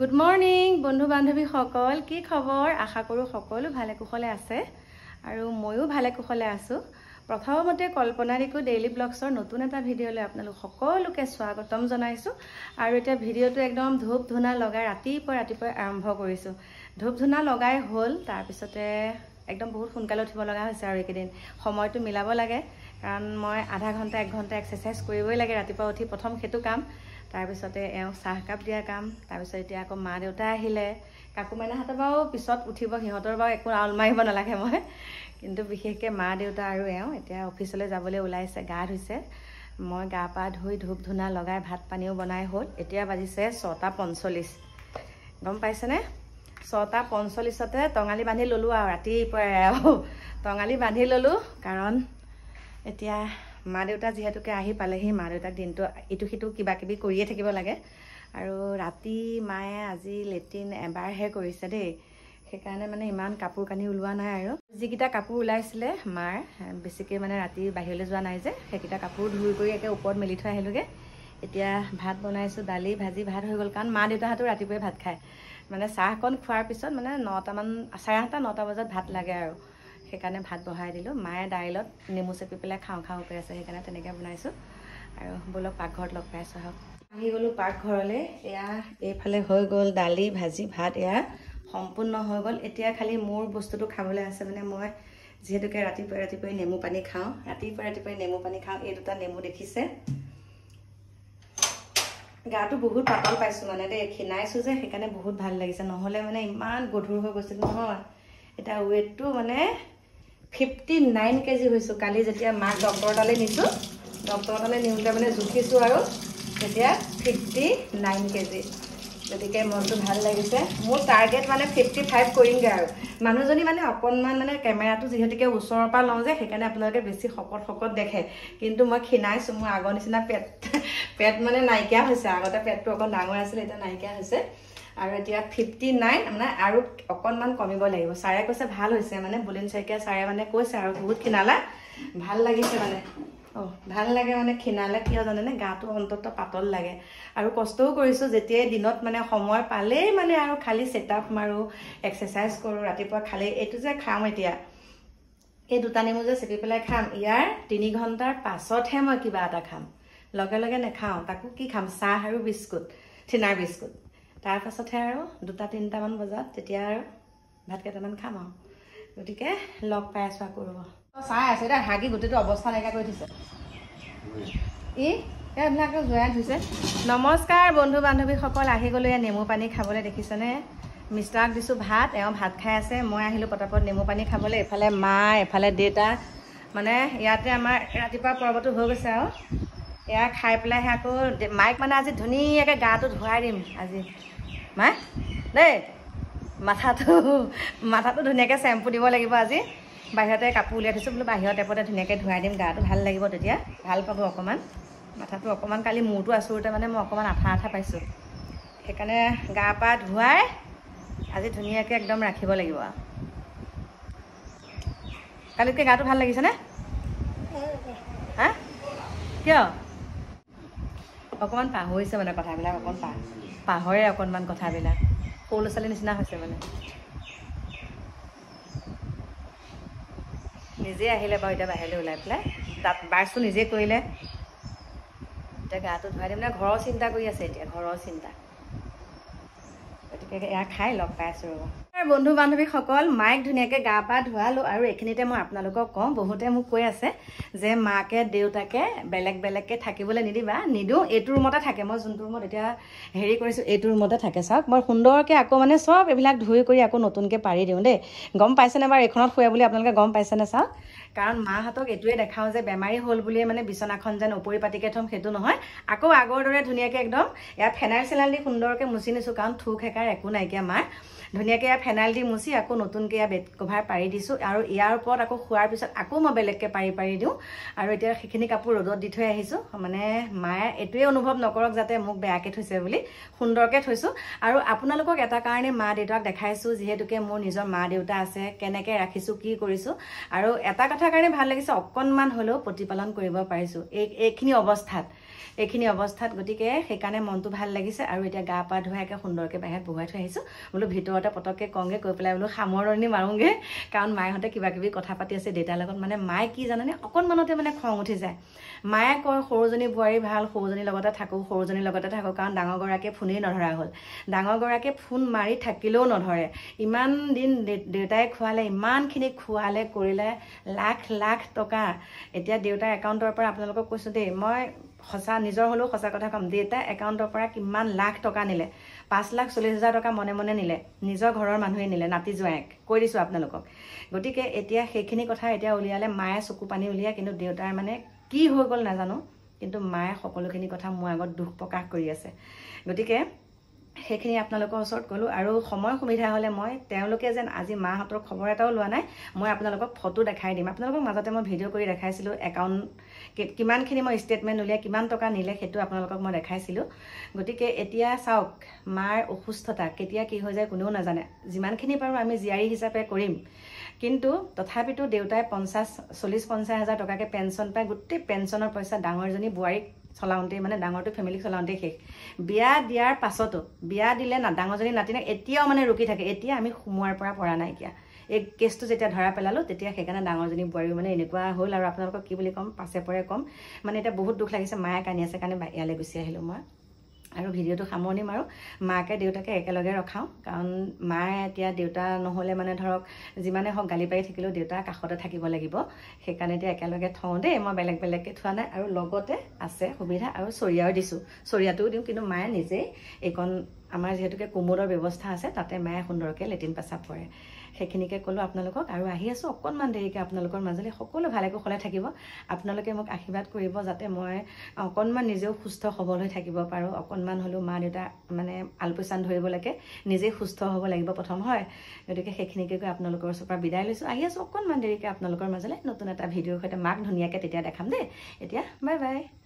good morning বন্ধু বান্ধৱীসকল কি খবৰ আশা কৰোঁ সকলো ভালে কুশলে আছে আৰু ময়ো ভালে কুশলে আছোঁ প্ৰথমতে কল্পনা ৰিকু ডেইলী ব্লগছৰ নতুন এটা ভিডিঅ'লৈ আপোনালোক সকলোকে স্বাগতম জনাইছোঁ আৰু এতিয়া ভিডিঅ'টো একদম ধূপ ধূনা লগাই ৰাতিপুৱা ৰাতিপুৱাই আৰম্ভ কৰিছোঁ ধূপ ধূনা লগাই হ'ল তাৰপিছতে একদম বহুত সোনকালে উঠিব লগা হৈছে আৰু এইকেইদিন সময়টো মিলাব লাগে কাৰণ মই আধা ঘণ্টা এক ঘণ্টা এক্সাৰচাইজ কৰিবই লাগে ৰাতিপুৱা উঠি প্ৰথম সেইটো কাম তাৰপিছতে এওঁক চাহ একাপ দিয়া কাম তাৰপিছত এতিয়া আকৌ মা দেউতা আহিলে কাকুমাইনাহঁতে বাৰু পিছত উঠিব সিহঁতৰ বাৰু একো আউল মাৰিব নালাগে মই কিন্তু বিশেষকৈ মা দেউতা আৰু এওঁ এতিয়া অফিচলৈ যাবলৈ ওলাইছে গা ধুইছে মই গা পা ধুই ধূপ ধূনা লগাই ভাত পানীও বনাই হ'ল এতিয়া বাজিছে ছটা পঞ্চল্লিছ গম পাইছেনে ছটা পঞ্চল্লিছতে টঙালী বান্ধি ল'লোঁ আৰু ৰাতিৰ পৰাই আৰু টঙালী বান্ধি ল'লোঁ কাৰণ এতিয়া মা দেউতা যিহেতুকে আহি পালেহি মা দেউতাক দিনটো ইটো সিটো কিবাকিবি কৰিয়ে থাকিব লাগে আৰু ৰাতি মায়ে আজি লেট্ৰিন এবাৰহে কৰিছে দেই সেইকাৰণে মানে ইমান কাপোৰ কানি ওলোৱা নাই আৰু যিকেইটা কাপোৰ ওলাইছিলে মাৰ বেছিকৈ মানে ৰাতি বাহিৰলৈ যোৱা নাই যে সেইকেইটা কাপোৰ ধুই কৰি একে ওপৰত মেলি থৈ আহিলোঁগৈ এতিয়া ভাত বনাইছোঁ দালি ভাজি ভাত হৈ গ'ল কাৰণ মা দেউতাহঁতো ৰাতিপুৱাই ভাত খায় মানে চাহকণ খোৱাৰ পিছত মানে নটামান চাৰে আঠটা নটা বজাত ভাত লাগে আৰু সেইকাৰণে ভাত বহাই দিলোঁ মায়ে দাইলত নেমু চেপি পেলাই খাওঁ খাওঁ কৈ আছে সেইকাৰণে তেনেকৈ বনাইছোঁ আৰু বোলক পাকঘৰত লগ পাইছোঁ আহক আহি গ'লোঁ পাকঘৰলৈ এয়া এইফালে হৈ গ'ল দালি ভাজি ভাত এয়া সম্পূৰ্ণ হৈ গ'ল এতিয়া খালি মোৰ বস্তুটো খাবলৈ আছে মানে মই যিহেতুকে ৰাতিপুৱাই ৰাতিপুৱাই নেমু পানী খাওঁ ৰাতিপুৱাই ৰাতিপুৱাই নেমু পানী খাওঁ এই দুটা নেমু দেখিছে গাটো বহুত পাতল পাইছোঁ মানে দেই খীনাইছোঁ যে সেইকাৰণে বহুত ভাল লাগিছে নহ'লে মানে ইমান গধুৰ হৈ গৈছিল নহয় এতিয়া ৱেটটো মানে ফিফটি নাইন কেজি হৈছোঁ কালি যেতিয়া মাক ডক্টৰৰ তালৈ নিছোঁ ডক্টৰৰ তালৈ নিওঁতে মানে জুখিছোঁ আৰু তেতিয়া ফিফটি নাইন কেজি গতিকে মনটো ভাল লাগিছে মোৰ টাৰ্গেট মানে ফিফটি ফাইভ কৰিমগৈ আৰু মানুহজনী মানে অকণমান মানে কেমেৰাটো যিহেতুকে ওচৰৰ পৰা লওঁ যে সেইকাৰণে আপোনালোকে বেছি শকত শকত দেখে কিন্তু মই খীণাইছোঁ মোৰ আগৰ নিচিনা পেট পেট মানে নাইকিয়া হৈছে আগতে পেটটো অকণ ডাঙৰ আছিলে এতিয়া নাইকিয়া হৈছে আৰু এতিয়া ফিফটি নাইন মানে আৰু অকণমান কমিব লাগিব ছাৰে কৈছে ভাল হৈছে মানে বুলিন শইকীয়া ছাৰে মানে কৈছে আৰু বহুত খীণালা ভাল লাগিছে মানে অহ ভাল লাগে মানে খিনালে কিয় জানেনে গাটো অন্ততঃ পাতল লাগে আৰু কষ্টও কৰিছোঁ যেতিয়াই দিনত মানে সময় পালেই মানে আৰু খালি চেটআপ মাৰোঁ এক্সাৰচাইজ কৰোঁ ৰাতিপুৱা খালেই এইটো যে খাম এতিয়া এই দুটা নেমু যে চেপি পেলাই খাম ইয়াৰ তিনি ঘণ্টাৰ পাছতহে মই কিবা এটা খাম লগে লগে নাখাওঁ তাকো কি খাম চাহ আৰু বিস্কুট চিনাৰ বিস্কুট তাৰপাছতহে আৰু দুটা তিনিটামান বজাত তেতিয়া আৰু ভাত কেইটামান খাম আৰু গতিকে লগ পাই আছোঁ আকৌ চাই আছে এতিয়া হাগি গোটেইটো অৱস্থা নাইকিয়া কৰি দিছে এইবিলাকো জয়া ধুইছে নমস্কাৰ বন্ধু বান্ধৱীসকল আহি গ'লো ইয়াত নেমু পানী খাবলৈ দেখিছেনে মিষ্টাৰক দিছোঁ ভাত এওঁ ভাত খাই আছে মই আহিলোঁ পটাপট নেমু পানী খাবলৈ এফালে মা এফালে দেউতা মানে ইয়াতে আমাৰ ৰাতিপুৱা পৰ্বটো হৈ গৈছে আৰু এয়া খাই পেলাইহে আকৌ মাইক মানে আজি ধুনীয়াকৈ গাটো ধুৱাই দিম আজি মা দেই মাথাটো মাথাটো ধুনীয়াকৈ চেম্পু দিব লাগিব আজি বাহিৰতে কাপোৰ উলিয়াই থৈছোঁ বোলো বাহিৰৰ টেপতে ধুনীয়াকৈ ধুৱাই দিম গাটো ভাল লাগিব তেতিয়া ভাল পাব অকণমান মাথাটো অকণমান কালি মূৰটো আচৰোতে মানে মই অকণমান আঠা আঠা পাইছোঁ সেইকাৰণে গা পা ধুৱাই আজি ধুনীয়াকৈ একদম ৰাখিব লাগিব আৰু কালিতকৈ গাটো ভাল লাগিছেনে হা কিয় অকণমান পাহৰিছে মানে কথাবিলাক অকণ পাহৰে অকণমান কথাবিলাক সৰু ল'ৰা ছোৱালীৰ নিচিনা হৈছে মানে নিজে আহিলে বাৰু এতিয়া বাহিৰলৈ ওলাই পেলাই তাত বাৰ্চটো নিজে কৰিলে এতিয়া গাটো ধুৱাই দিম মানে ঘৰৰ চিন্তা কৰি আছে এতিয়া ঘৰৰ চিন্তা এয়া খাই লগ পাই পাইছোঁ ৰ'ব আমাৰ বন্ধু বান্ধৱীসকল মাইক ধুনীয়াকৈ গা পা ধুৱালোঁ আৰু এইখিনিতে মই আপোনালোকক কওঁ বহুতে মোক কৈ আছে যে মাকে দেউতাকে বেলেগ বেলেগকৈ থাকিবলৈ নিদিবা নিদিওঁ এইটো ৰুমতে থাকে মই যোনটো ৰুমত এতিয়া হেৰি কৰিছোঁ এইটো ৰুমতে থাকে চাওক মই সুন্দৰকৈ আকৌ মানে চব এইবিলাক ধুই কৰি আকৌ নতুনকৈ পাৰি দিওঁ দেই গম পাইছেনে বাৰু এইখনত ফুৰে বুলি আপোনালোকে গম পাইছেনে চাওক কাৰণ মাহঁতক এইটোৱে দেখাওঁ যে বেমাৰী হ'ল বুলিয়ে মানে বিচনাখন যেন ওপৰি পাতিকৈ থ'ম সেইটো নহয় আকৌ আগৰ দৰে ধুনীয়াকৈ একদম ইয়াত ফেনাইল চেনাইল দি সুন্দৰকৈ মুচি নিছোঁ কাৰণ থোক হেকাৰ একো নাইকিয়া মাৰ ধুনীয়াকৈ ইয়াত ফেনাইল দি মুচি আকৌ নতুনকৈ ইয়াৰ বেড কভাৰ পাৰি দিছোঁ আৰু ইয়াৰ ওপৰত আকৌ শোৱাৰ পিছত আকৌ মই বেলেগকৈ পাৰি পাৰি দিওঁ আৰু এতিয়া সেইখিনি কাপোৰ ৰ'দত দি থৈ আহিছোঁ মানে মায়ে এইটোৱে অনুভৱ নকৰক যাতে মোক বেয়াকৈ থৈছে বুলি সুন্দৰকৈ থৈছোঁ আৰু আপোনালোকক এটা কাৰণে মা দেউতাক দেখাইছোঁ যিহেতুকে মোৰ নিজৰ মা দেউতা আছে কেনেকৈ ৰাখিছোঁ কি কৰিছোঁ আৰু এটা কথা কথাৰ কাৰণে ভাল লাগিছে অকণমান হ'লেও প্ৰতিপালন কৰিব পাৰিছোঁ এই এইখিনি অৱস্থাত এইখিনি অৱস্থাত গতিকে সেইকাৰণে মনটো ভাল লাগিছে আৰু এতিয়া গা পা ধুৱাই একে সুন্দৰকৈ বাহিৰত বহুৱাই থৈ আহিছোঁ বোলো ভিতৰতে পটককৈ কওঁগৈ কৈ পেলাই বোলো সামৰণি মাৰোঁগৈ কাৰণ মায়েহঁতে কিবা কিবি কথা পাতি আছে দেউতাৰ লগত মানে মায়ে কি জানেনে অকণমানতে মানে খং উঠি যায় মায়ে কয় সৰুজনী বোৱাৰী ভাল সৰুজনীৰ লগতে থাকোঁ সৰুজনীৰ লগতে থাকোঁ কাৰণ ডাঙৰগৰাকীয়ে ফোনেই নধৰা হ'ল ডাঙৰগৰাকীয়ে ফোন মাৰি থাকিলেও নধৰে ইমান দিন দেউতাই খোৱালে ইমানখিনি খোৱালে কৰিলে লাখ লাখ টকা এতিয়া দেউতাৰ একাউণ্টৰ পৰা আপোনালোকক কৈছোঁ দেই মই সঁচা নিজৰ হ'লেও সঁচা কথা ক'ম দেউতাই একাউণ্টৰ পৰা কিমান লাখ টকা নিলে পাঁচ লাখ চল্লিছ হাজাৰ টকা মনে মনে নিলে নিজৰ ঘৰৰ মানুহে নিলে নাতি জোঁৱায়েক কৈ দিছোঁ আপোনালোকক গতিকে এতিয়া সেইখিনি কথা এতিয়া উলিয়ালে মায়ে চকু পানী উলিয়াই কিন্তু দেউতাৰ মানে কি হৈ গ'ল নাজানো কিন্তু মায়ে সকলোখিনি কথা মোৰ আগত দুখ প্ৰকাশ কৰি আছে গতিকে সেইখিনি আপোনালোকৰ ওচৰত ক'লোঁ আৰু সময় সুবিধা হ'লে মই তেওঁলোকে যেন আজি মাহঁতৰ খবৰ এটাও লোৱা নাই মই আপোনালোকক ফটো দেখাই দিম আপোনালোকক মাজতে মই ভিডিঅ' কৰি দেখাইছিলোঁ একাউণ্ট কিমানখিনি মই ষ্টেটমেণ্ট উলিয়াই কিমান টকা নিলে সেইটো আপোনালোকক মই দেখাইছিলোঁ গতিকে এতিয়া চাওক মাৰ অসুস্থতা কেতিয়া কি হৈ যায় কোনেও নাজানে যিমানখিনি পাৰোঁ আমি জীয়াৰী হিচাপে কৰিম কিন্তু তথাপিতো দেউতাই পঞ্চাছ চল্লিছ পঞ্চাছ হাজাৰ টকাকৈ পেঞ্চন পায় গোটেই পেঞ্চনৰ পইচা ডাঙৰজনী বোৱাৰীক চলাওঁতেই মানে ডাঙৰটো ফেমিলিক চলাওঁতেই শেষ বিয়া দিয়াৰ পাছতো বিয়া দিলে না ডাঙৰজনী নাতিনে এতিয়াও মানে ৰুকি থাকে এতিয়া আমি সোমোৱাৰ পৰা পৰা নাইকিয়া এই কেছটো যেতিয়া ধৰা পেলালোঁ তেতিয়া সেইকাৰণে ডাঙৰজনী বোৱাৰীও মানে এনেকুৱা হ'ল আৰু আপোনালোকক কি বুলি ক'ম পাছে পৰে ক'ম মানে এতিয়া বহুত দুখ লাগিছে মায়ে কান্দি আছে কাৰণে ইয়ালৈ গুচি আহিলোঁ মই আৰু ভিডিঅ'টো সামৰণি মাৰোঁ মাকে দেউতাকে একেলগে ৰখাওঁ কাৰণ মায়ে এতিয়া দেউতা নহ'লে মানে ধৰক যিমানে হওক গালি পাৰি থাকিলেও দেউতা কাষতে থাকিব লাগিব সেইকাৰণে এতিয়া একেলগে থওঁ দেই মই বেলেগ বেলেগকৈ থোৱা নাই আৰু লগতে আছে সুবিধা আৰু চৰিয়াও দিছোঁ চৰিয়াটোও দিওঁ কিন্তু মায়ে নিজেই এইকণ আমাৰ যিহেতুকে কোমোদৰ ব্যৱস্থা আছে তাতে মায়ে সুন্দৰকৈ লেট্ৰিন প্ৰেচাব কৰে সেইখিনিকে ক'লোঁ আপোনালোকক আৰু আহি আছোঁ অকণমান দেৰিকৈ আপোনালোকৰ মাজলৈ সকলো ভালে কুশলে থাকিব আপোনালোকে মোক আশীৰ্বাদ কৰিব যাতে মই অকণমান নিজেও সুস্থ সবল হৈ থাকিব পাৰোঁ অকণমান হ'লেও মা দেউতা মানে আলপৈচান ধৰিবলৈকে নিজেই সুস্থ হ'ব লাগিব প্ৰথম হয় গতিকে সেইখিনিকে গৈ আপোনালোকৰ ওচৰৰ পৰা বিদায় লৈছোঁ আহি আছোঁ অকণমান দেৰিকৈ আপোনালোকৰ মাজলৈ নতুন এটা ভিডিঅ'ৰ সৈতে মাক ধুনীয়াকৈ তেতিয়া দেখাম দেই এতিয়া বাই বাই